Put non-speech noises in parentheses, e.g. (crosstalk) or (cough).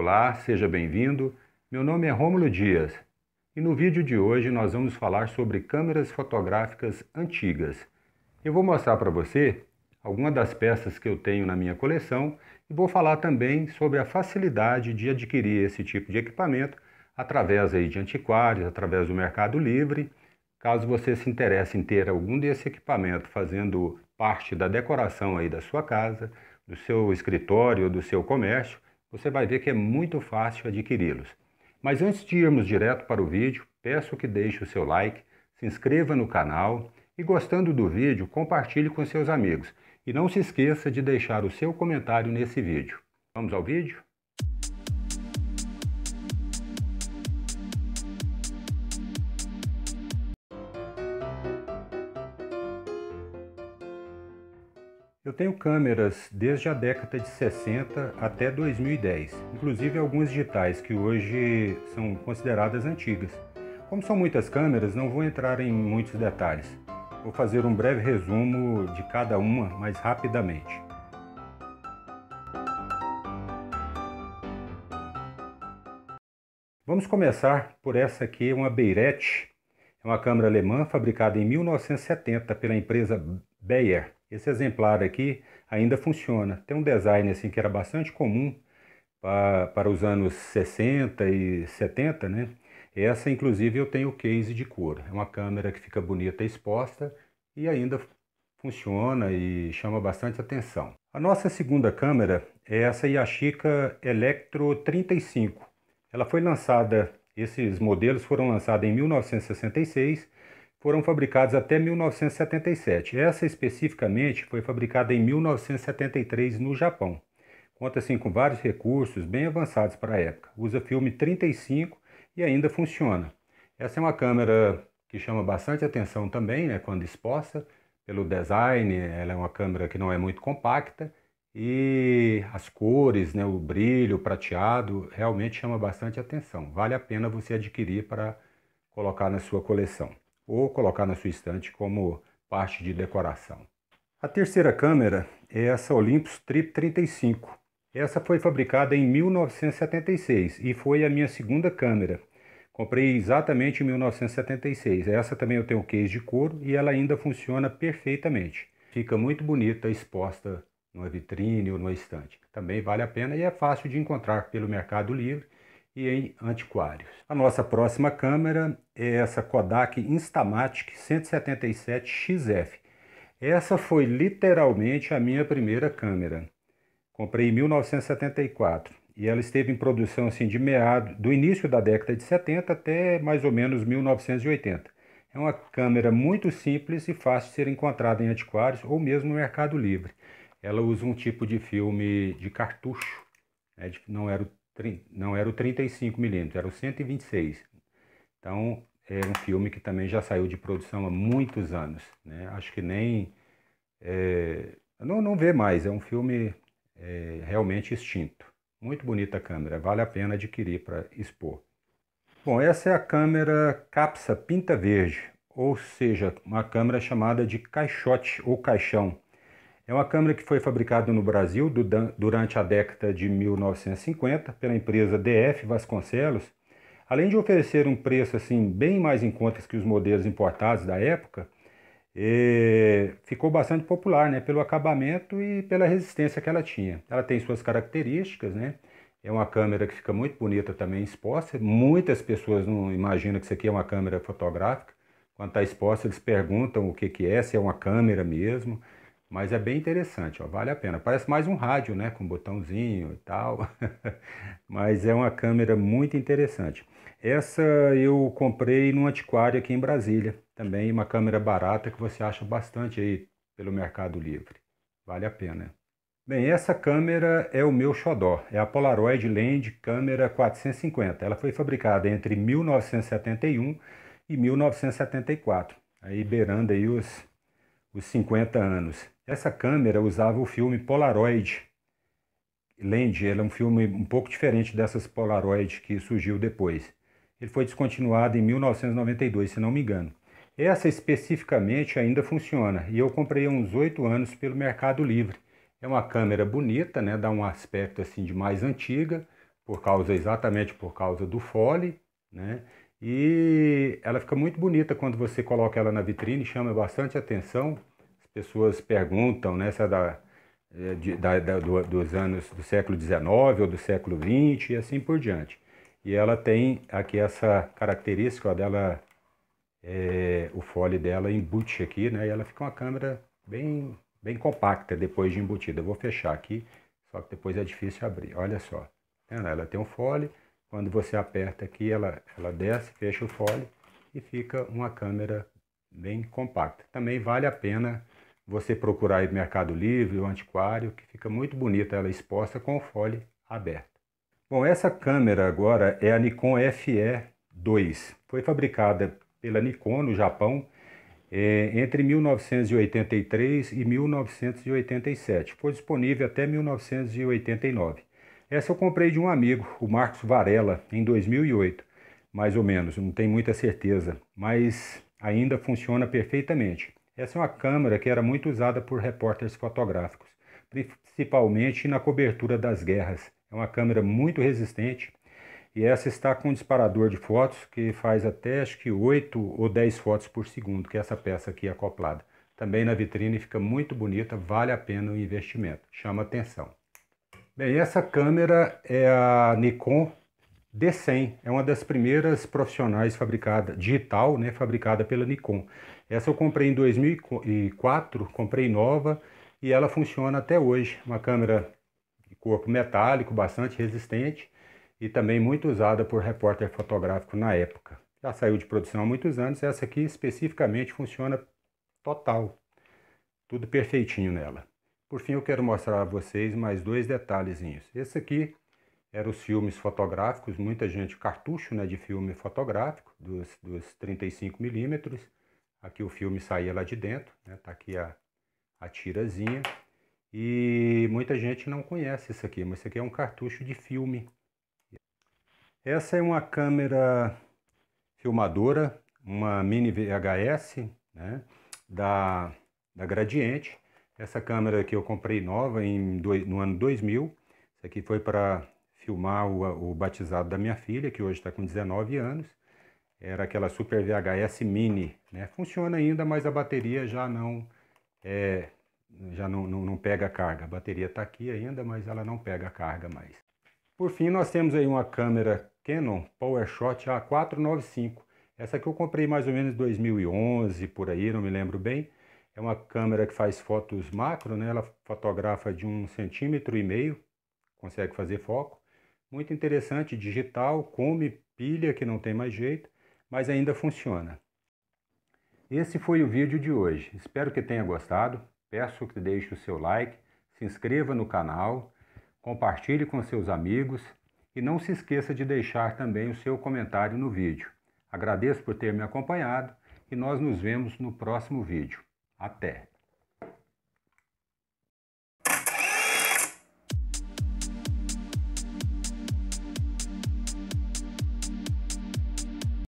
Olá, seja bem-vindo. Meu nome é Rômulo Dias e no vídeo de hoje nós vamos falar sobre câmeras fotográficas antigas. Eu vou mostrar para você algumas das peças que eu tenho na minha coleção e vou falar também sobre a facilidade de adquirir esse tipo de equipamento através aí de antiquários, através do Mercado Livre. Caso você se interesse em ter algum desse equipamento fazendo parte da decoração aí da sua casa, do seu escritório, ou do seu comércio, você vai ver que é muito fácil adquiri-los. Mas antes de irmos direto para o vídeo, peço que deixe o seu like, se inscreva no canal e gostando do vídeo, compartilhe com seus amigos. E não se esqueça de deixar o seu comentário nesse vídeo. Vamos ao vídeo? Eu tenho câmeras desde a década de 60 até 2010, inclusive algumas digitais que hoje são consideradas antigas. Como são muitas câmeras, não vou entrar em muitos detalhes. Vou fazer um breve resumo de cada uma mais rapidamente. Vamos começar por essa aqui, uma Beirette. É uma câmera alemã fabricada em 1970 pela empresa Bayer. Esse exemplar aqui ainda funciona. Tem um design assim que era bastante comum para, para os anos 60 e 70, né? Essa, inclusive, eu tenho o case de cor É uma câmera que fica bonita exposta e ainda funciona e chama bastante atenção. A nossa segunda câmera é essa Yashica Electro 35. Ela foi lançada, esses modelos foram lançados em 1966 foram fabricados até 1977. Essa especificamente foi fabricada em 1973 no Japão. Conta assim com vários recursos bem avançados para a época. Usa filme 35 e ainda funciona. Essa é uma câmera que chama bastante atenção também, né, quando exposta, pelo design, ela é uma câmera que não é muito compacta e as cores, né, o brilho, o prateado, realmente chama bastante atenção. Vale a pena você adquirir para colocar na sua coleção ou colocar na sua estante como parte de decoração. A terceira câmera é essa Olympus Trip 35. Essa foi fabricada em 1976 e foi a minha segunda câmera. Comprei exatamente em 1976. Essa também eu tenho case de couro e ela ainda funciona perfeitamente. Fica muito bonita exposta numa vitrine ou numa estante. Também vale a pena e é fácil de encontrar pelo Mercado Livre e em antiquários. A nossa próxima câmera é essa Kodak Instamatic 177XF. Essa foi literalmente a minha primeira câmera. Comprei em 1974 e ela esteve em produção assim de meado do início da década de 70 até mais ou menos 1980. É uma câmera muito simples e fácil de ser encontrada em antiquários ou mesmo no Mercado Livre. Ela usa um tipo de filme de cartucho, né? não era o não era o 35 milímetros, era o 126. Então é um filme que também já saiu de produção há muitos anos, né? Acho que nem é, não não vê mais. É um filme é, realmente extinto. Muito bonita a câmera, vale a pena adquirir para expor. Bom, essa é a câmera Capsa Pinta Verde, ou seja, uma câmera chamada de caixote ou caixão é uma câmera que foi fabricada no Brasil durante a década de 1950 pela empresa DF Vasconcelos. Além de oferecer um preço assim bem mais em conta que os modelos importados da época, é, ficou bastante popular né, pelo acabamento e pela resistência que ela tinha. Ela tem suas características, né? É uma câmera que fica muito bonita também exposta. Muitas pessoas não imaginam que isso aqui é uma câmera fotográfica. Quando está exposta, eles perguntam o que, que é, se é uma câmera mesmo. Mas é bem interessante, ó, vale a pena. Parece mais um rádio, né? Com um botãozinho e tal. (laughs) Mas é uma câmera muito interessante. Essa eu comprei num antiquário aqui em Brasília. Também uma câmera barata que você acha bastante aí pelo Mercado Livre. Vale a pena. Bem, essa câmera é o meu xodó. É a Polaroid Land Câmera 450. Ela foi fabricada entre 1971 e 1974. Aí beirando aí os, os 50 anos. Essa câmera usava o filme Polaroid. Land, ele é um filme um pouco diferente dessas Polaroid que surgiu depois. Ele foi descontinuado em 1992, se não me engano. Essa especificamente ainda funciona e eu comprei há uns oito anos pelo Mercado Livre. É uma câmera bonita, né? Dá um aspecto assim de mais antiga, por causa exatamente por causa do fole, né? E ela fica muito bonita quando você coloca ela na vitrine, chama bastante atenção pessoas perguntam né, se é da, eh, de, da, da, dos anos do século XIX ou do século XX e assim por diante. E ela tem aqui essa característica ó, dela, é, o fole dela embute aqui, né? E ela fica uma câmera bem, bem compacta depois de embutida. Eu vou fechar aqui, só que depois é difícil abrir. Olha só, tá ela tem um fole, quando você aperta aqui, ela, ela desce, fecha o fole e fica uma câmera bem compacta. Também vale a pena você procurar aí Mercado Livre, o antiquário, que fica muito bonita ela exposta com o fole aberto. Bom, essa câmera agora é a Nikon FE2. Foi fabricada pela Nikon no Japão é, entre 1983 e 1987. Foi disponível até 1989. Essa eu comprei de um amigo, o Marcos Varela, em 2008, mais ou menos, não tenho muita certeza, mas ainda funciona perfeitamente. Essa é uma câmera que era muito usada por repórteres fotográficos, principalmente na cobertura das guerras. É uma câmera muito resistente e essa está com um disparador de fotos que faz até acho que 8 ou 10 fotos por segundo, que é essa peça aqui acoplada. Também na vitrine fica muito bonita, vale a pena o investimento, chama atenção. Bem, essa câmera é a Nikon D100 é uma das primeiras profissionais fabricada, digital, né, fabricada pela Nikon. Essa eu comprei em 2004, comprei nova e ela funciona até hoje. Uma câmera de corpo metálico, bastante resistente e também muito usada por repórter fotográfico na época. Já saiu de produção há muitos anos, essa aqui especificamente funciona total, tudo perfeitinho nela. Por fim, eu quero mostrar a vocês mais dois detalhezinhos. Esse aqui eram os filmes fotográficos, muita gente, cartucho né, de filme fotográfico, dos, dos 35mm. Aqui o filme saía lá de dentro, né, tá aqui a, a tirazinha. E muita gente não conhece isso aqui, mas isso aqui é um cartucho de filme. Essa é uma câmera filmadora, uma mini VHS, né, da, da Gradiente. Essa câmera que eu comprei nova em, no ano 2000. Isso aqui foi para filmar o, o batizado da minha filha, que hoje está com 19 anos. Era aquela Super VHS Mini. Né? Funciona ainda, mas a bateria já não é, já não, não, não pega carga. A bateria está aqui ainda, mas ela não pega carga mais. Por fim, nós temos aí uma câmera Canon PowerShot A495. Essa que eu comprei mais ou menos 2011, por aí, não me lembro bem. É uma câmera que faz fotos macro, né? Ela fotografa de um centímetro e meio, consegue fazer foco. Muito interessante, digital, come pilha que não tem mais jeito, mas ainda funciona. Esse foi o vídeo de hoje. Espero que tenha gostado. Peço que deixe o seu like, se inscreva no canal, compartilhe com seus amigos e não se esqueça de deixar também o seu comentário no vídeo. Agradeço por ter me acompanhado e nós nos vemos no próximo vídeo. Até!